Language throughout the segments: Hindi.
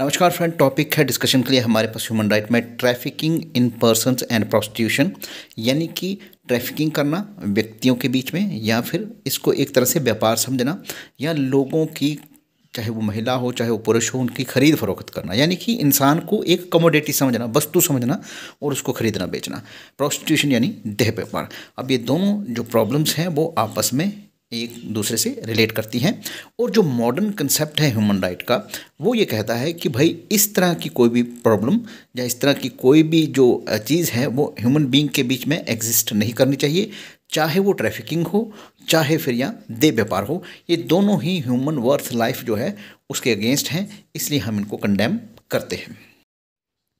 नमस्कार फ्रेंड टॉपिक है डिस्कशन के लिए हमारे पास ह्यूमन राइट में trafficking in persons and prostitution यानी कि ट्रैफिकिंग करना व्यक्तियों के बीच में या फिर इसको एक तरह से व्यापार समझना या लोगों की चाहे वो महिला हो चाहे वो पुरुष हो उनकी खरीद फरोख्त करना यानी कि इंसान को एक कमोडिटी समझना वस्तु समझना और उसको खरीदना बेचना प्रोस्टिट्यूशन यानी देह व्यापार अब ये दोनों जो प्रॉब्लम्स हैं वो आपस में एक दूसरे से रिलेट करती हैं और जो मॉडर्न कंसेप्ट है ह्यूमन राइट का वो ये कहता है कि भाई इस तरह की कोई भी प्रॉब्लम या इस तरह की कोई भी जो चीज़ है वो ह्यूमन बींग के बीच में एग्जिस्ट नहीं करनी चाहिए चाहे वो ट्रैफिकिंग हो चाहे फिर या दे व्यापार हो ये दोनों ही ह्यूमन वर्थ लाइफ जो है उसके अगेंस्ट हैं इसलिए हम इनको कंडेम करते हैं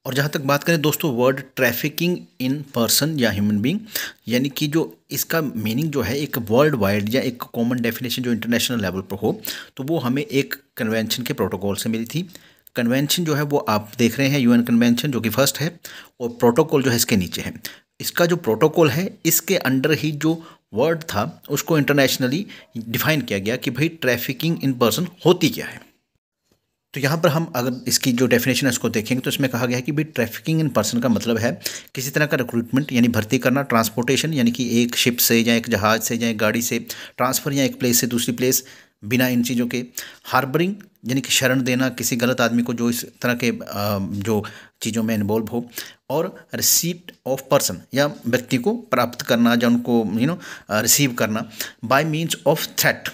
और जहाँ तक बात करें दोस्तों वर्ड ट्रैफिकिंग इन पर्सन या ह्यूमन बींग यानी कि जो इसका मीनिंग जो है एक वर्ल्ड वाइड या एक कॉमन डेफिनेशन जो इंटरनेशनल लेवल पर हो तो वो हमें एक कन्वेंशन के प्रोटोकॉल से मिली थी कन्वेंशन जो है वो आप देख रहे हैं यूएन कन्वेंशन जो कि फर्स्ट है और प्रोटोकॉल जो है इसके नीचे है इसका जो प्रोटोकॉल है इसके अंडर ही जो वर्ड था उसको इंटरनेशनली डिफाइन किया गया कि भाई ट्रैफिकिंग इन पर्सन होती क्या है तो यहाँ पर हम अगर इसकी जो डेफिनेशन है उसको देखेंगे तो इसमें कहा गया है कि भाई ट्रैफिकिंग इन पर्सन का मतलब है किसी तरह का रिक्रूटमेंट यानी भर्ती करना ट्रांसपोर्टेशन यानी कि एक शिप से या एक जहाज़ से या एक गाड़ी से ट्रांसफ़र या एक प्लेस से दूसरी प्लेस बिना इन चीज़ों के हार्बरिंग यानी कि शरण देना किसी गलत आदमी को जो इस तरह के जो चीज़ों में इन्वॉल्व हो और रिसीप्ट ऑफ पर्सन या व्यक्ति को प्राप्त करना या उनको यू नो रिसीव करना बाय मीन्स ऑफ थ्रेट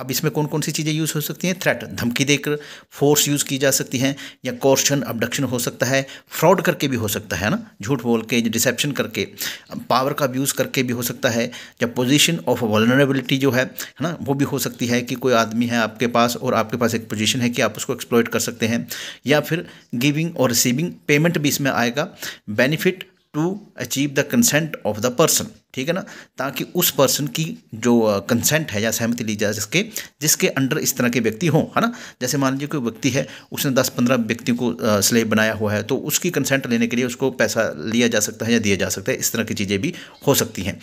अब इसमें कौन कौन सी चीज़ें यूज़ हो सकती हैं थ्रेट धमकी देकर फोर्स यूज़ की जा सकती है या कॉर्शन अबडक्शन हो सकता है फ्रॉड करके भी हो सकता है ना झूठ बोल के डिसेप्शन करके पावर का अब्यूज़ करके भी हो सकता है या पोजीशन ऑफ वलनरेबिलिटी जो है है ना वो भी हो सकती है कि कोई आदमी है आपके पास और आपके पास एक पोजिशन है कि आप उसको एक्सप्लोइ कर सकते हैं या फिर गिविंग और रिसीविंग पेमेंट भी इसमें आएगा benefit to achieve the consent of the person ठीक है ना ताकि उस पर्सन की जो कंसेंट है या सहमति ली जाए जिसके जिसके अंडर इस तरह के व्यक्ति हों है ना जैसे मान लीजिए कोई व्यक्ति है उसने दस पंद्रह व्यक्तियों को स्लेब बनाया हुआ है तो उसकी कंसेंट लेने के लिए उसको पैसा लिया जा सकता है या दिया जा सकता है इस तरह की चीज़ें भी हो सकती हैं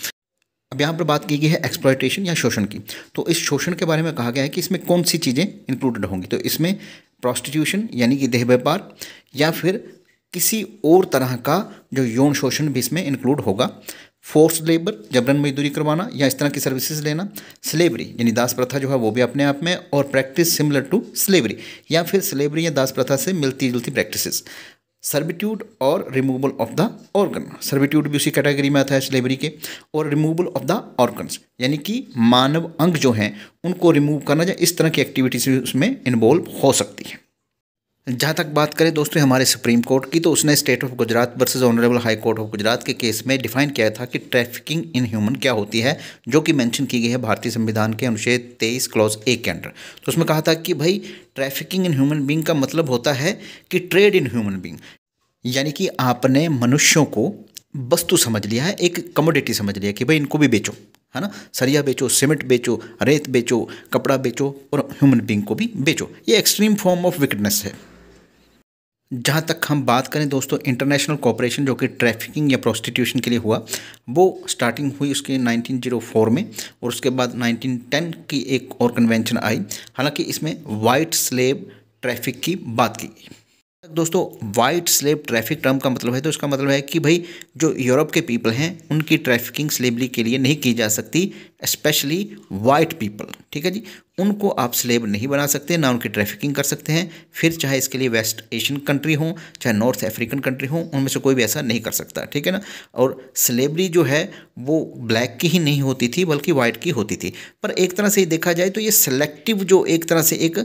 अब यहाँ पर बात की गई है एक्सप्लॉयटेशन या शोषण की तो इस शोषण के बारे में कहा गया है कि इसमें कौन सी चीज़ें इंक्लूडेड होंगी तो इसमें प्रोस्टिट्यूशन यानी कि देह व्यापार या फिर किसी और तरह का जो यौन शोषण भी इसमें इंक्लूड होगा फोर्स लेबर जबरन मजदूरी करवाना या इस तरह की सर्विसेज लेना स्लेवरी यानी दास प्रथा जो है वो भी अपने आप में और प्रैक्टिस सिमिलर टू स्लेवरी या फिर स्लेवरी या दास प्रथा से मिलती जुलती प्रैक्टिसेस सर्विट्यूड और removal of the organ servitude भी उसी कैटेगरी में आता है स्लेवरी के और रिमूवल ऑफ द ऑर्गन्स यानी कि मानव अंग जो हैं उनको रिमूव करना या इस तरह की एक्टिविटी से उसमें इन्वॉल्व हो सकती है जहाँ तक बात करें दोस्तों हमारे सुप्रीम कोर्ट की तो उसने state of Gujarat versus honourable high court of Gujarat के केस में डिफाइन किया था कि ट्रैफिकिंग इन ह्यूमन क्या होती है जो कि मेंशन की गई है भारतीय संविधान के अनुच्छेद तेईस क्लॉज ए के अंडर तो उसमें कहा था कि भाई ट्रैफिकिंग इन ह्यूमन बींग का मतलब होता है कि ट्रेड इन ह्यूमन बींग यानी कि आपने मनुष्यों को वस्तु समझ लिया है एक कमोडिटी समझ लिया कि भाई इनको भी बेचो है ना सरिया बेचो सीमेंट बेचो रेत बेचो कपड़ा बेचो और ह्यूमन बींग को भी बेचो ये एक्सट्रीम फॉर्म ऑफ विकनेस है जहाँ तक हम बात करें दोस्तों इंटरनेशनल कॉपरेशन जो कि ट्रैफिकिंग या प्रोस्टिट्यूशन के लिए हुआ वो स्टार्टिंग हुई उसके 1904 में और उसके बाद 1910 की एक और कन्वेंशन आई हालांकि इसमें वाइट स्लेब ट्रैफिक की बात की गई दोस्तों वाइट स्लेब ट्रैफिक टर्म का मतलब है तो इसका मतलब है कि भाई जो यूरोप के पीपल हैं उनकी ट्रैफिकिंग स्लेबली के लिए नहीं की जा सकती स्पेशली वाइट पीपल ठीक है जी उनको आप स्लेब नहीं बना सकते ना उनकी ट्रैफिकिंग कर सकते हैं फिर चाहे इसके लिए वेस्ट एशियन कंट्री हों चाहे नॉर्थ अफ्रीकन कंट्री हों उनमें से कोई भी ऐसा नहीं कर सकता ठीक है ना और स्लेबरी जो है वो ब्लैक की ही नहीं होती थी बल्कि वाइट की होती थी पर एक तरह से देखा जाए तो ये सेलेक्टिव जो एक तरह से एक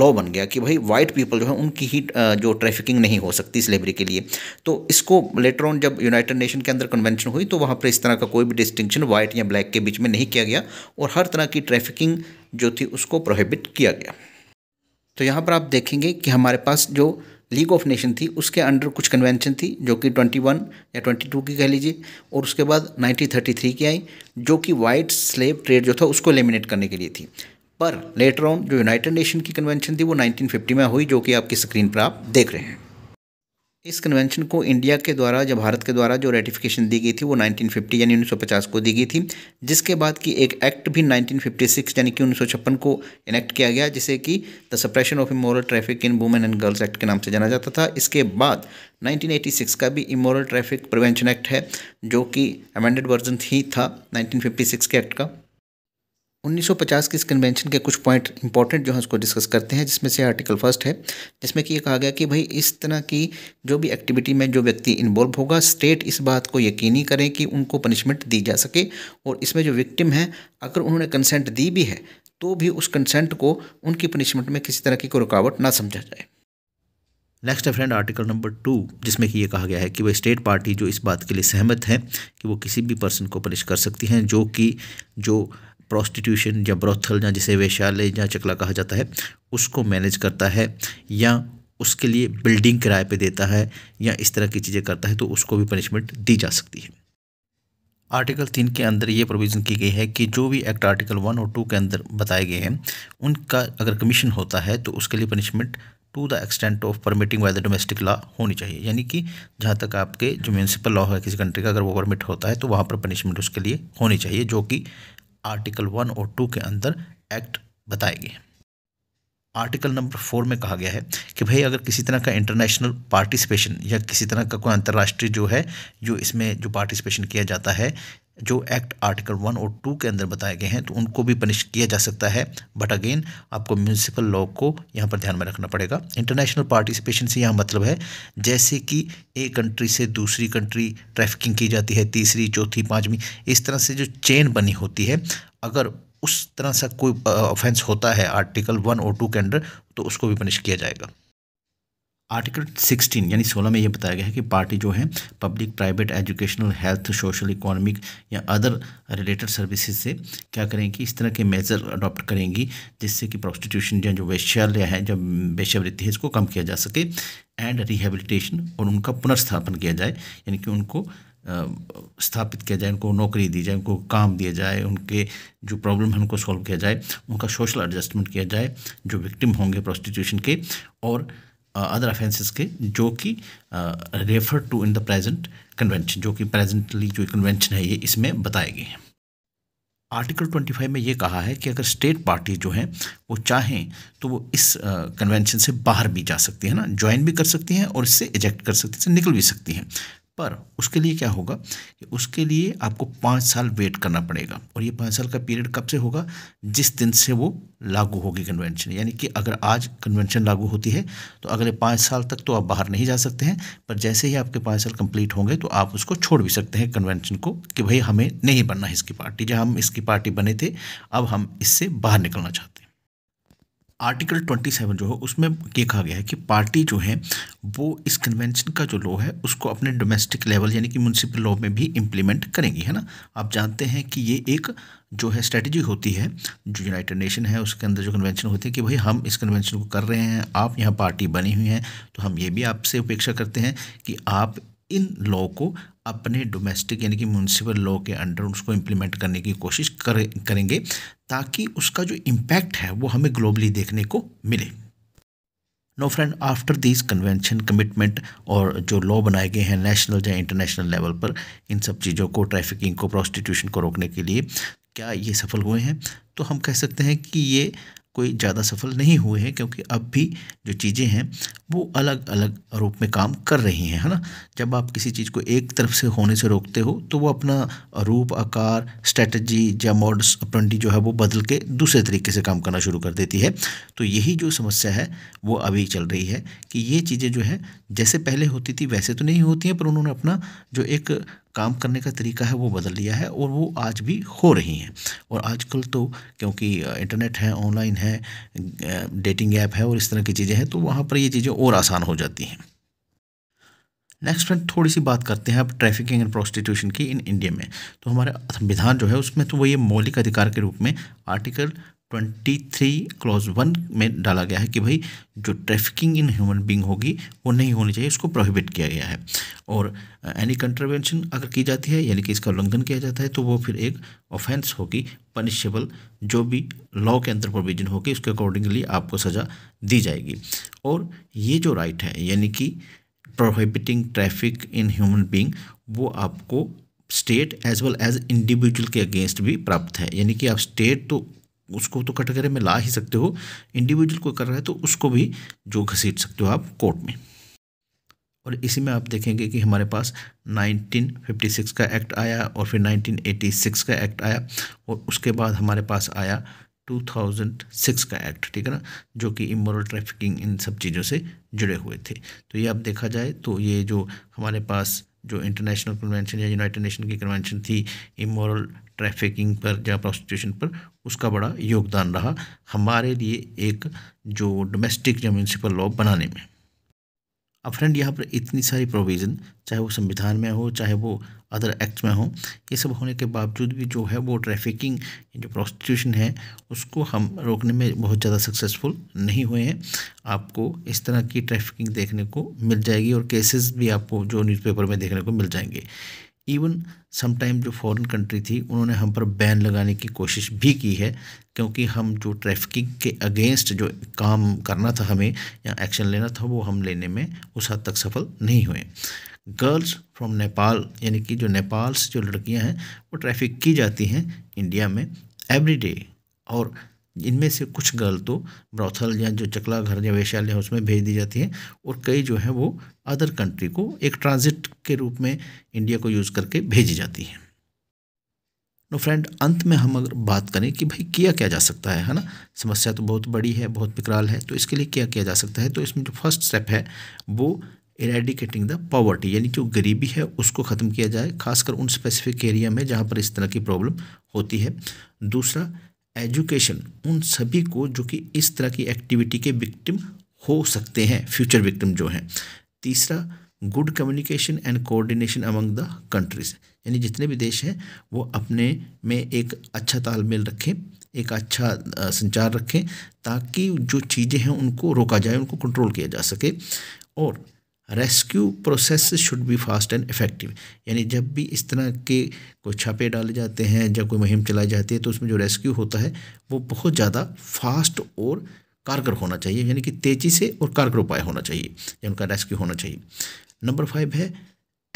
लॉ बन गया कि भाई वाइट पीपल जो है उनकी ही जो ट्रैफिकिंग नहीं हो सकती स्लेबरी के लिए तो इसको लेटर ऑन जब यूनाइटेड नेशन के अंदर कन्वेंशन हुई तो वहाँ पर इस तरह का कोई भी डिस्टिंक्शन वाइट या ब्लैक के बीच में नहीं किया गया और हर तरह की ट्रैफिकिंग जो थी उसको प्रोहिबिट किया गया तो यहाँ पर आप देखेंगे कि हमारे पास जो लीग ऑफ नेशन थी उसके अंडर कुछ कन्वेंशन थी जो कि 21 या 22 की कह लीजिए और उसके बाद 1933 की आई जो कि वाइट स्लेव ट्रेड जो था उसको एलिमिनेट करने के लिए थी पर लेटर ऑन जो यूनाइटेड नेशन की कन्वेंशन थी वो 1950 में हुई जो कि आपकी स्क्रीन पर आप देख रहे हैं इस कन्वेंशन को इंडिया के द्वारा या भारत के द्वारा जो रेटिफिकेशन दी गई थी वो 1950 यानी 1950 को दी गई थी जिसके बाद की एक एक्ट भी 1956 यानी कि उन्नीस को इनेक्ट किया गया जिसे कि the suppression of immoral traffic in women and girls act के नाम से जाना जाता था इसके बाद 1986 का भी इमोरल ट्रैफिक प्रिवेंशन एक्ट है जो कि अमेंडेड वर्जन ही था नाइनटीन के एक्ट का 1950 की इस कन्वेंशन के कुछ पॉइंट इंपॉर्टेंट जो है उसको डिस्कस करते हैं जिसमें से आर्टिकल फर्स्ट है जिसमें कि ये कहा गया कि भाई इस तरह की जो भी एक्टिविटी में जो व्यक्ति इन्वॉल्व होगा स्टेट इस बात को यकीनी करें कि उनको पनिशमेंट दी जा सके और इसमें जो विक्टिम है अगर उन्होंने कंसेंट दी भी है तो भी उस कंसेंट को उनकी पनिशमेंट में किसी तरह की कोई रुकावट ना समझा जाए नेक्स्ट है फ्रेंड आर्टिकल नंबर टू जिसमें कि ये कहा गया है कि वह स्टेट पार्टी जो इस बात के लिए सहमत है कि वो किसी भी पर्सन को पनिश कर सकती हैं जो कि जो प्रोस्टिट्यूशन या ब्रोथल या जिसे वेश्यालय या चकला कहा जाता है उसको मैनेज करता है या उसके लिए बिल्डिंग किराए पे देता है या इस तरह की चीज़ें करता है तो उसको भी पनिशमेंट दी जा सकती है आर्टिकल तीन के अंदर ये प्रोविज़न की गई है कि जो भी एक्ट आर्टिकल वन और टू के अंदर बताए गए हैं उनका अगर कमीशन होता है तो उसके लिए punishment to the extent of permitting by the domestic law होनी चाहिए यानी कि जहाँ तक आपके जो म्यूनसिपल लॉ है किसी कंट्री का अगर वो परमिट होता है तो वहाँ पर पनिशमेंट उसके लिए होनी चाहिए जो कि आर्टिकल वन और टू के अंदर एक्ट बताएगी आर्टिकल नंबर फोर में कहा गया है कि भाई अगर किसी तरह का इंटरनेशनल पार्टिसिपेशन या किसी तरह का कोई अंतर्राष्ट्रीय जो है जो इसमें जो पार्टिसिपेशन किया जाता है जो एक्ट आर्टिकल वन और टू के अंदर बताए गए हैं तो उनको भी पनिश किया जा सकता है बट अगेन आपको म्यूनसिपल लॉ को यहाँ पर ध्यान में रखना पड़ेगा इंटरनेशनल पार्टिसिपेशन से यहाँ मतलब है जैसे कि एक कंट्री से दूसरी कंट्री ट्रैफिकिंग की जाती है तीसरी चौथी पाँचवीं इस तरह से जो चेन बनी होती है अगर उस तरह से कोई ऑफेंस होता है आर्टिकल वन और टू के अंडर तो उसको भी पनिश किया जाएगा आर्टिकल 16 यानी 16 में यह बताया गया है कि पार्टी जो है public private educational health social economic या अदर रिलेटेड सर्विसेज से क्या करेंगी इस तरह के मेजर अडॉप्ट करेंगी जिससे कि प्रोस्टिट्यूशन या जो वैश्यालय है जो वैश्यावृत्ति है इसको कम किया जा सके एंड रिहेबिलिटेशन और उनका पुनर्स्थापन किया जाए यानी कि उनको स्थापित किया जाए उनको नौकरी दी जाए उनको काम दिया जाए उनके जो प्रॉब्लम है उनको सॉल्व किया जाए उनका सोशल एडजस्टमेंट किया जाए जो विक्टिम होंगे प्रोस्टिट्यूशन के और अदर uh, ऑफेंसेस के जो कि refer to in the present convention जो कि प्रेजेंटली जो कन्वेंशन है ये इसमें बताए गए हैं आर्टिकल 25 में ये कहा है कि अगर स्टेट पार्टी जो हैं वो चाहें तो वो इस कन्वेंशन uh, से बाहर भी जा सकती है ना ज्वाइन भी कर सकती हैं और इससे इजेक्ट कर सकती हैं निकल भी सकती हैं पर उसके लिए क्या होगा कि उसके लिए आपको पाँच साल वेट करना पड़ेगा और ये पाँच साल का पीरियड कब से होगा जिस दिन से वो लागू होगी कन्वेंशन यानी कि अगर आज कन्वेंशन लागू होती है तो अगले पाँच साल तक तो आप बाहर नहीं जा सकते हैं पर जैसे ही आपके पाँच साल कंप्लीट होंगे तो आप उसको छोड़ भी सकते हैं कन्वेंशन को कि भाई हमें नहीं बनना है इसकी पार्टी जहाँ हम इसकी पार्टी बने थे अब हम इससे बाहर निकलना चाहते हैं आर्टिकल 27 जो है उसमें देखा कहा गया है कि पार्टी जो है वो इस कन्वेंशन का जो लॉ है उसको अपने डोमेस्टिक लेवल यानी कि म्यूनसिपल लॉ में भी इम्प्लीमेंट करेंगी है ना आप जानते हैं कि ये एक जो है स्ट्रेटजी होती है जो यूनाइटेड नेशन है उसके अंदर जो कन्वेंशन होती है कि भाई हम इस कन्वेंशन को कर रहे हैं आप यहाँ पार्टी बनी हुई हैं तो हम ये भी आपसे अपेक्षा करते हैं कि आप इन लॉ को अपने डोमेस्टिक यानी कि म्यूनसिपल लॉ के अंडर उसको इम्प्लीमेंट करने की कोशिश कर, करेंगे ताकि उसका जो इम्पैक्ट है वो हमें ग्लोबली देखने को मिले no friend after this convention commitment और जो लॉ बनाए गए हैं नेशनल या इंटरनेशनल लेवल पर इन सब चीज़ों को ट्रैफिकिंग को प्रोस्टिट्यूशन को रोकने के लिए क्या ये सफल हुए हैं तो हम कह सकते हैं कि ये कोई ज़्यादा सफल नहीं हुए हैं क्योंकि अब भी जो चीज़ें हैं वो अलग अलग रूप में काम कर रही हैं है ना जब आप किसी चीज़ को एक तरफ से होने से रोकते हो तो वो अपना रूप आकार स्ट्रेटजी या मॉडल्स अपरेंटी जो है वो बदल के दूसरे तरीके से काम करना शुरू कर देती है तो यही जो समस्या है वो अभी चल रही है कि ये चीज़ें जो है जैसे पहले होती थी वैसे तो नहीं होती हैं पर उन्होंने अपना जो एक काम करने का तरीका है वो बदल लिया है और वो आज भी हो रही हैं और आजकल तो क्योंकि इंटरनेट है ऑनलाइन है डेटिंग ऐप है और इस तरह की चीज़ें हैं तो वहाँ पर ये चीज़ें और आसान हो जाती हैं नेक्स्ट फ्रेंड थोड़ी सी बात करते हैं अब ट्रैफिकिंग एंड प्रोस्टिट्यूशन की इन इंडिया में तो हमारा संविधान जो है उसमें तो वो ये मौलिक अधिकार के रूप में article twenty three clause one में डाला गया है कि भाई जो ट्रैफिकिंग इन ह्यूमन बींग होगी वो नहीं होनी चाहिए उसको प्रोहिबिट किया गया है और एनी uh, कंट्रवेंशन अगर की जाती है यानी कि इसका उल्लंघन किया जाता है तो वो फिर एक ऑफेंस होगी पनिशेबल जो भी लॉ के अंदर प्रोविजन होगी उसके अकॉर्डिंगली आपको सज़ा दी जाएगी और ये जो राइट है यानी कि prohibiting traffic in human being वो आपको state as well as individual के अगेंस्ट भी प्राप्त है यानी कि आप स्टेट तो उसको तो कटघरे में ला ही सकते हो इंडिविजुअल को कर रहा है तो उसको भी जो घसीट सकते हो आप कोर्ट में और इसी में आप देखेंगे कि हमारे पास 1956 का एक्ट आया और फिर 1986 का एक्ट आया और उसके बाद हमारे पास आया 2006 का एक्ट ठीक है ना जो कि इमोरल ट्रैफिकिंग इन सब चीज़ों से जुड़े हुए थे तो ये आप देखा जाए तो ये जो हमारे पास जो इंटरनेशनल कन्वेंशन या यूनाइटेड नेशन की कन्वेंशन थी इमोरल ट्रैफिकिंग पर या प्रोस्टिट्यूशन पर उसका बड़ा योगदान रहा हमारे लिए एक जो डोमेस्टिक या म्यूनसिपल लॉ बनाने में अब फ्रेंड यहाँ पर इतनी सारी प्रोविज़न चाहे वो संविधान में हो चाहे वो अदर एक्ट में हो ये सब होने के बावजूद भी जो है वो ट्रैफिकिंग जो प्रोस्टिट्यूशन है उसको हम रोकने में बहुत ज़्यादा सक्सेसफुल नहीं हुए हैं आपको इस तरह की ट्रैफिकिंग देखने को मिल जाएगी और केसेस भी आपको जो न्यूज़पेपर में देखने को मिल जाएंगे इवन समाइम जो फॉरेन कंट्री थी उन्होंने हम पर बैन लगाने की कोशिश भी की है क्योंकि हम जो ट्रैफिकिंग के अगेंस्ट जो काम करना था हमें या एक्शन लेना था वो हम लेने में उस हद तक सफल नहीं हुए गर्ल्स फ्रॉम नेपाल यानी कि जो नेपाल से जो लड़कियां हैं वो ट्रैफिक की जाती हैं इंडिया में एवरी और इनमें से कुछ गर्ल तो ब्रॉथल या जो चकला घर या वैशाल्य है उसमें भेज दी जाती हैं और कई जो है वो अदर कंट्री को एक ट्रांजिट के रूप में इंडिया को यूज़ करके भेजी जाती हैं नो तो फ्रेंड अंत में हम अगर बात करें कि भाई किया क्या जा सकता है है ना समस्या तो बहुत बड़ी है बहुत विकराल है तो इसके लिए क्या किया जा सकता है तो इसमें जो फर्स्ट स्टेप है वो इरेडिकेटिंग द पॉवर्टी यानी जो गरीबी है उसको ख़त्म किया जाए खासकर उन स्पेसिफिक एरिया में जहाँ पर इस तरह की प्रॉब्लम होती है दूसरा एजुकेशन उन सभी को जो कि इस तरह की एक्टिविटी के विक्टिम हो सकते हैं फ्यूचर विक्टिम जो हैं तीसरा good communication and coordination among the countries यानी जितने भी देश हैं वो अपने में एक अच्छा तालमेल रखें एक अच्छा संचार रखें ताकि जो चीज़ें हैं उनको रोका जाए उनको कंट्रोल किया जा सके और rescue process should be fast and effective यानी जब भी इस तरह के कोई छापे डाले जाते हैं जब कोई मुहिम चलाई जाती है तो उसमें जो रेस्क्यू होता है वो बहुत ज़्यादा फास्ट और कारगर होना चाहिए यानी कि तेज़ी से और कारगर उपाय होना चाहिए या उनका रेस्क्यू होना चाहिए नंबर फाइव है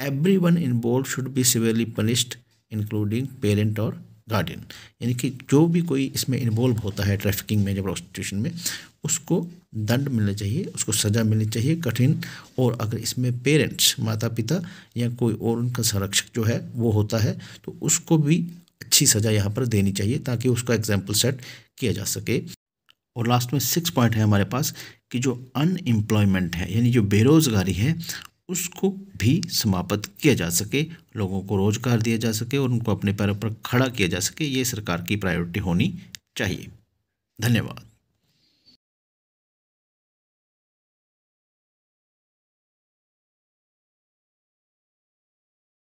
every one involve should be severely punished including parent और गार्डियन यानी कि जो भी कोई इसमें इन्वॉल्व होता है ट्रैफिकिंग में या प्रोस्टिट्यूशन में उसको दंड मिलना चाहिए उसको सज़ा मिलनी चाहिए कठिन और अगर इसमें पेरेंट्स माता पिता या कोई और उनका संरक्षक जो है वो होता है तो उसको भी अच्छी सज़ा यहाँ पर देनी चाहिए ताकि उसका एग्जाम्पल सेट किया जा सके और लास्ट में सिक्स पॉइंट है हमारे पास कि जो अनएम्प्लॉयमेंट है यानी जो बेरोज़गारी है उसको भी समाप्त किया जा सके लोगों को रोजगार दिया जा सके और उनको अपने पैरों पर खड़ा किया जा सके ये सरकार की प्रायोरिटी होनी चाहिए धन्यवाद